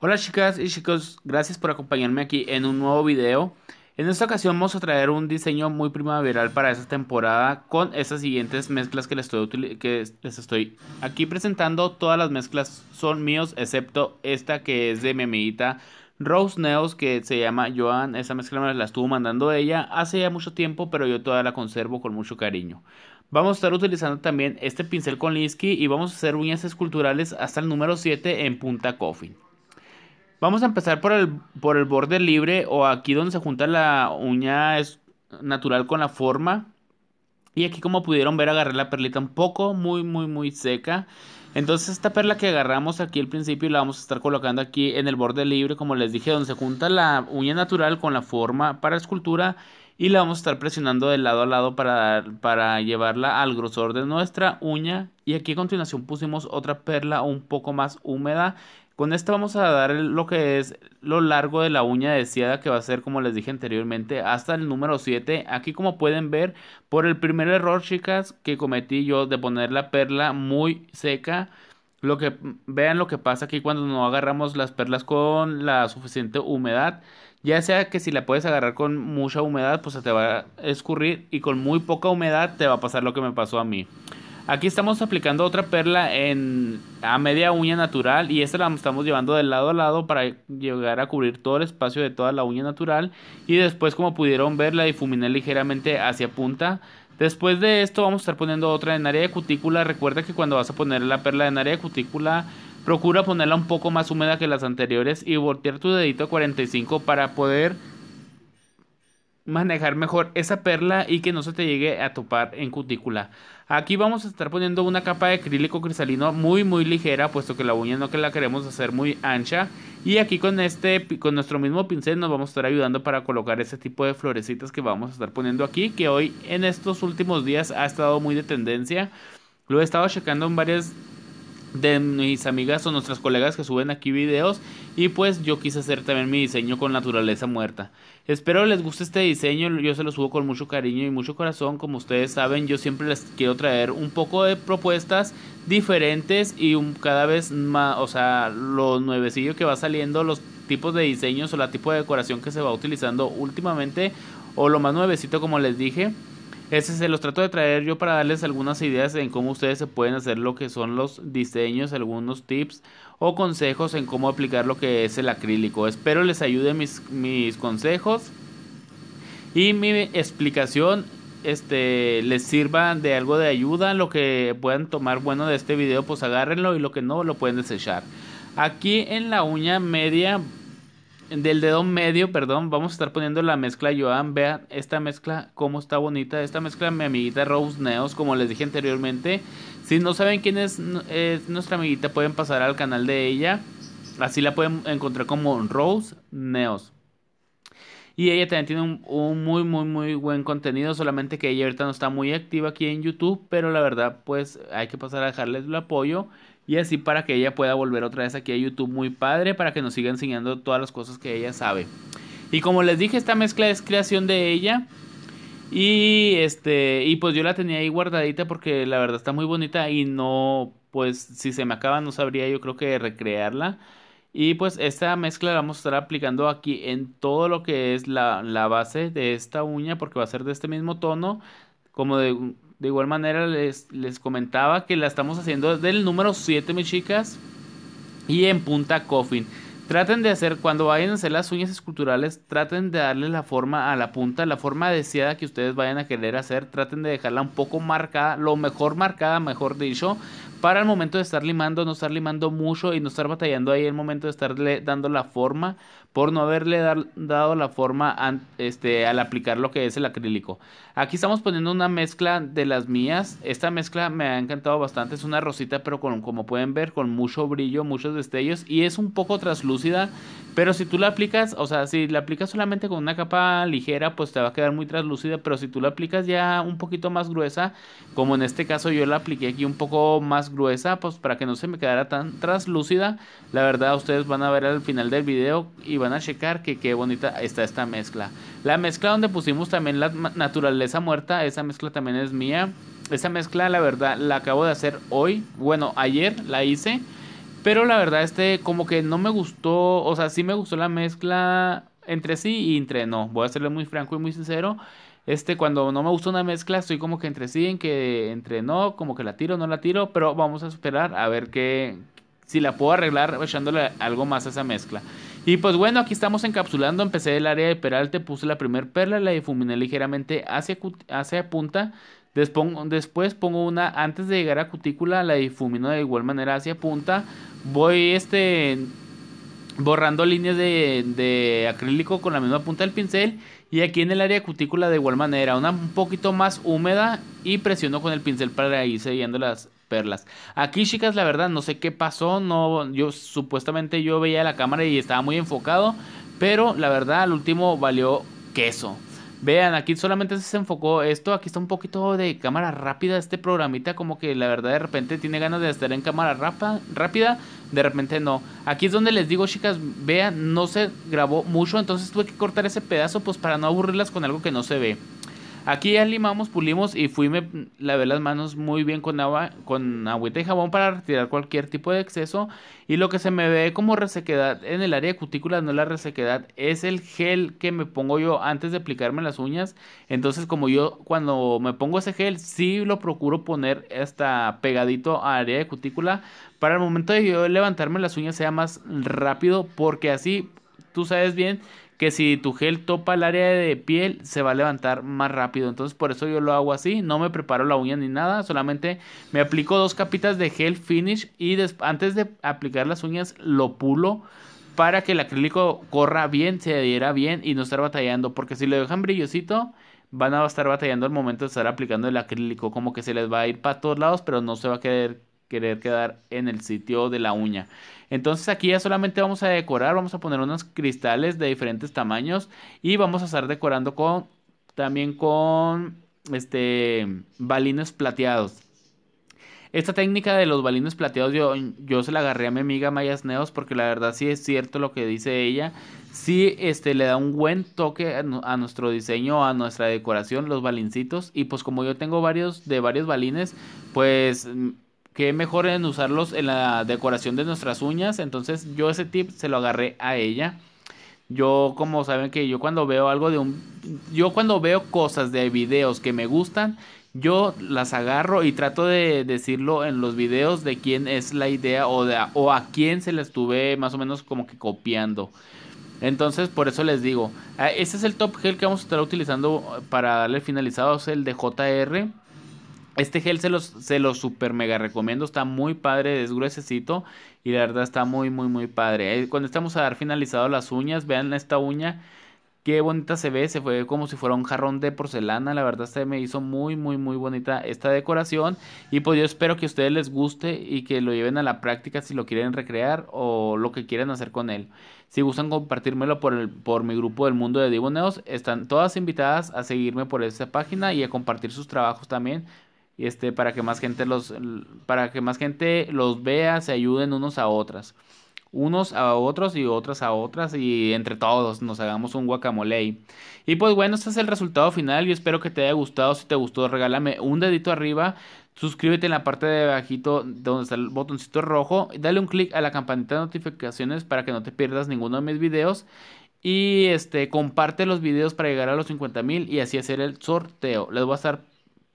Hola chicas y chicos, gracias por acompañarme aquí en un nuevo video. En esta ocasión vamos a traer un diseño muy primaveral para esta temporada con estas siguientes mezclas que les, estoy, que les estoy aquí presentando. Todas las mezclas son míos excepto esta que es de mi amiguita Rose Neos que se llama Joan. Esa mezcla me la estuvo mandando ella hace ya mucho tiempo pero yo todavía la conservo con mucho cariño. Vamos a estar utilizando también este pincel con Linsky y vamos a hacer uñas esculturales hasta el número 7 en punta coffin. Vamos a empezar por el, por el borde libre o aquí donde se junta la uña es natural con la forma. Y aquí como pudieron ver agarré la perlita un poco, muy, muy, muy seca. Entonces esta perla que agarramos aquí al principio la vamos a estar colocando aquí en el borde libre, como les dije, donde se junta la uña natural con la forma para escultura. Y la vamos a estar presionando de lado a lado para, para llevarla al grosor de nuestra uña. Y aquí a continuación pusimos otra perla un poco más húmeda. Con esto vamos a dar lo que es lo largo de la uña deseada que va a ser como les dije anteriormente hasta el número 7. Aquí como pueden ver por el primer error chicas que cometí yo de poner la perla muy seca. Lo que, vean lo que pasa aquí cuando no agarramos las perlas con la suficiente humedad. Ya sea que si la puedes agarrar con mucha humedad pues se te va a escurrir y con muy poca humedad te va a pasar lo que me pasó a mí. Aquí estamos aplicando otra perla en, a media uña natural y esta la estamos llevando de lado a lado para llegar a cubrir todo el espacio de toda la uña natural y después como pudieron ver la difuminé ligeramente hacia punta. Después de esto vamos a estar poniendo otra en área de cutícula. Recuerda que cuando vas a poner la perla en área de cutícula procura ponerla un poco más húmeda que las anteriores y voltear tu dedito a 45 para poder manejar mejor esa perla y que no se te llegue a topar en cutícula. Aquí vamos a estar poniendo una capa de acrílico cristalino muy muy ligera, puesto que la uña no que la queremos hacer muy ancha. Y aquí con este, con nuestro mismo pincel nos vamos a estar ayudando para colocar ese tipo de florecitas que vamos a estar poniendo aquí, que hoy en estos últimos días ha estado muy de tendencia. Lo he estado checando en varias de mis amigas o nuestras colegas que suben aquí videos y pues yo quise hacer también mi diseño con naturaleza muerta. Espero les guste este diseño, yo se lo subo con mucho cariño y mucho corazón, como ustedes saben yo siempre les quiero traer un poco de propuestas diferentes y cada vez más, o sea, lo nuevecillo que va saliendo, los tipos de diseños o la tipo de decoración que se va utilizando últimamente o lo más nuevecito como les dije. Ese se los trato de traer yo para darles algunas ideas en cómo ustedes se pueden hacer lo que son los diseños, algunos tips o consejos en cómo aplicar lo que es el acrílico. Espero les ayude mis, consejos y mi explicación este, les sirva de algo de ayuda. Lo que puedan tomar bueno de este video, pues agárrenlo y lo que no, lo pueden desechar. Aquí en la uña media del dedo medio, perdón, vamos a estar poniendo la mezcla Joan. Vean esta mezcla, cómo está bonita. Esta mezcla, mi amiguita Rose Neos, como les dije anteriormente. Si no saben quién es, nuestra amiguita, pueden pasar al canal de ella. Así la pueden encontrar como Rose Neos. Y ella también tiene un, un, muy, muy, muy buen contenido. Solamente que ella ahorita no está muy activa aquí en YouTube. Pero la verdad, pues hay que pasar a dejarles el apoyo. Y así para que ella pueda volver otra vez aquí a YouTube muy padre, para que nos siga enseñando todas las cosas que ella sabe. Y como les dije, esta mezcla es creación de ella. Y este, y pues yo la tenía ahí guardadita porque la verdad está muy bonita y no, pues si se me acaba no sabría yo creo que recrearla. Y pues esta mezcla la vamos a estar aplicando aquí en todo lo que es la, la base de esta uña porque va a ser de este mismo tono, como de, de igual manera les, les comentaba que la estamos haciendo desde el número 7, mis chicas. Y en punta coffin. Traten de hacer, cuando vayan a hacer las uñas esculturales, traten de darle la forma a la punta, la forma deseada que ustedes vayan a querer hacer. Traten de dejarla un poco marcada, lo mejor marcada, mejor dicho, para el momento de estar limando, no estar limando mucho y no estar batallando ahí el momento de estarle dando la forma por no haberle dado la forma este, al aplicar lo que es el acrílico. Aquí estamos poniendo una mezcla de las mías. Esta mezcla me ha encantado bastante. Es una rosita, pero con, como pueden ver, con mucho brillo, muchos destellos. Y es un poco translúcida. Pero si tú la aplicas, o sea, si la aplicas solamente con una capa ligera, pues te va a quedar muy translúcida. Pero si tú la aplicas ya un poquito más gruesa, como en este caso yo la apliqué aquí un poco más gruesa, pues para que no se me quedara tan translúcida. La verdad, ustedes van a ver al final del video y van a checar que qué bonita está esta mezcla. La mezcla donde pusimos también la naturaleza muerta, esa mezcla también es mía. Esa mezcla la verdad la acabo de hacer hoy, bueno, ayer la hice, pero la verdad este como que no me gustó, o sea, sí me gustó la mezcla entre sí y entre no. Voy a serle muy franco y muy sincero. Este, cuando no me gusta una mezcla, estoy como que entre sí, en que entre no, como que la tiro, no la tiro, pero vamos a esperar a ver que si la puedo arreglar echándole algo más a esa mezcla. Y pues bueno, aquí estamos encapsulando. Empecé el área de peralte, puse la primera perla, la difuminé ligeramente hacia, hacia punta. después pongo una antes de llegar a cutícula, la difumino de igual manera hacia punta. Voy este borrando líneas de, de, acrílico con la misma punta del pincel y aquí en el área de cutícula de igual manera, una un poquito más húmeda y presiono con el pincel para ir sellando las, verlas Aquí, chicas, la verdad, no sé qué pasó. No, yo supuestamente yo veía la cámara y estaba muy enfocado. Pero la verdad, al último valió queso. Vean, aquí solamente se enfocó esto. Aquí está un poquito de cámara rápida. Este programita, como que la verdad, de repente tiene ganas de estar en cámara rápida. De repente no. Aquí es donde les digo, chicas, vean, no se grabó mucho. Entonces tuve que cortar ese pedazo, pues para no aburrirlas con algo que no se ve. Aquí ya limamos, pulimos y fui, me lavé las manos muy bien con agua, con agüita y jabón para retirar cualquier tipo de exceso. Y lo que se me ve como resequedad en el área de cutícula, no la resequedad, es el gel que me pongo yo antes de aplicarme las uñas. Entonces, como yo cuando me pongo ese gel, sí lo procuro poner hasta pegadito a área de cutícula para el momento de yo levantarme las uñas sea más rápido, porque así tú sabes bien que si tu gel topa el área de piel, se va a levantar más rápido. Entonces, por eso yo lo hago así. No me preparo la uña ni nada. Solamente me aplico dos capitas de gel finish y antes de aplicar las uñas, lo pulo para que el acrílico corra bien, se adhiera bien y no estar batallando. Porque si lo dejan brillosito, van a estar batallando al momento de estar aplicando el acrílico. Como que se les va a ir para todos lados, pero no se va a quedar querer quedar en el sitio de la uña. Entonces aquí ya solamente vamos a decorar, vamos a poner unos cristales de diferentes tamaños y vamos a estar decorando con también con este balines plateados. Esta técnica de los balines plateados yo, yo se la agarré a mi amiga Mayas Neos porque la verdad sí es cierto lo que dice ella. Sí este, le da un buen toque a, a, nuestro diseño, a nuestra decoración, los balincitos. Y pues como yo tengo varios de varios balines, pues mm, que mejor en usarlos en la decoración de nuestras uñas. Entonces yo ese tip se lo agarré a ella. Yo como saben que yo cuando veo algo de un... Yo cuando veo cosas de videos que me gustan, yo las agarro y trato de decirlo en los videos de quién es la idea o, a quién se la estuve más o menos como que copiando. Entonces, por eso les digo, este es el top gel que vamos a estar utilizando para darle finalizado, es el de JR. Este gel se los, se los super mega recomiendo, está muy padre, es gruesecito y la verdad está muy, muy, muy padre. Eh, cuando estamos a dar finalizado las uñas, vean esta uña, qué bonita se ve, se fue como si fuera un jarrón de porcelana, la verdad se me hizo muy, muy, muy bonita esta decoración y pues yo espero que a ustedes les guste y que lo lleven a la práctica si lo quieren recrear o lo que quieran hacer con él. Si gustan compartírmelo por, el, por mi grupo del mundo de Diboneos, están todas invitadas a seguirme por esta página y a compartir sus trabajos también y este para que más gente los para que más gente los vea, se ayuden unos a otras, unos a otros y otras a otras y entre todos nos hagamos un guacamole. Y pues bueno, este es el resultado final, yo espero que te haya gustado, si te gustó regálame un dedito arriba, suscríbete en la parte de abajito donde está el botoncito rojo, dale un clic a la campanita de notificaciones para que no te pierdas ninguno de mis videos y este comparte los videos para llegar a los 50 mil y así hacer el sorteo. Les voy a estar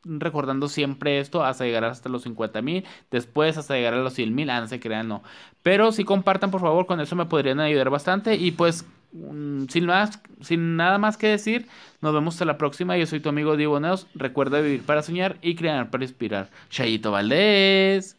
recordando siempre esto hasta llegar hasta los 50 mil, después hasta llegar a los 100 mil, antes ah, se crean, no. Pero si compartan, por favor, con eso me podrían ayudar bastante y pues mm, sin, más, sin nada más que decir, nos vemos hasta la próxima. Yo soy tu amigo Diego Neos. Recuerda vivir para soñar y crear para inspirar. Chayito Valdés.